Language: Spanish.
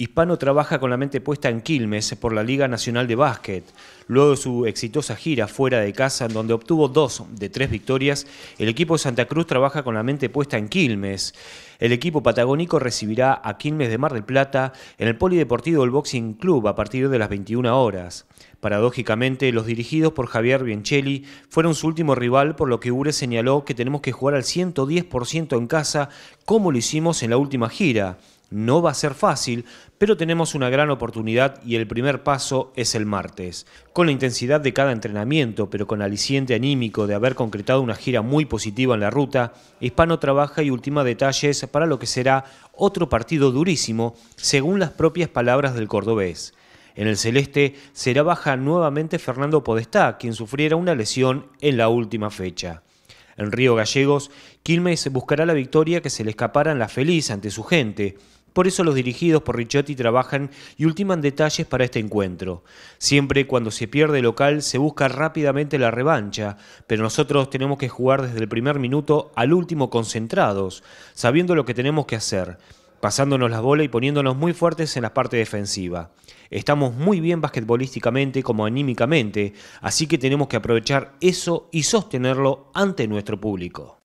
Hispano trabaja con la mente puesta en Quilmes por la Liga Nacional de Básquet, luego de su exitosa gira fuera de casa en donde obtuvo dos de tres victorias, el equipo de Santa Cruz trabaja con la mente puesta en Quilmes. El equipo patagónico recibirá a Quilmes de Mar del Plata en el Polideportivo del Boxing Club a partir de las 21 horas. Paradójicamente, los dirigidos por Javier Bianchelli fueron su último rival, por lo que Ure señaló que tenemos que jugar al 110% en casa, como lo hicimos en la última gira. No va a ser fácil, pero tenemos una gran oportunidad y el primer paso es el martes. Con la intensidad de cada entrenamiento, pero con aliciente anímico de haber concretado una gira muy positiva en la ruta, Hispano trabaja y ultima detalles para lo que será otro partido durísimo, según las propias palabras del cordobés. En el celeste será baja nuevamente Fernando Podestá, quien sufriera una lesión en la última fecha. En Río Gallegos, Quilmes buscará la victoria que se le escapara en la feliz ante su gente. Por eso los dirigidos por Ricciotti trabajan y ultiman detalles para este encuentro. Siempre cuando se pierde local se busca rápidamente la revancha, pero nosotros tenemos que jugar desde el primer minuto al último concentrados, sabiendo lo que tenemos que hacer pasándonos la bola y poniéndonos muy fuertes en la parte defensiva. Estamos muy bien basquetbolísticamente como anímicamente, así que tenemos que aprovechar eso y sostenerlo ante nuestro público.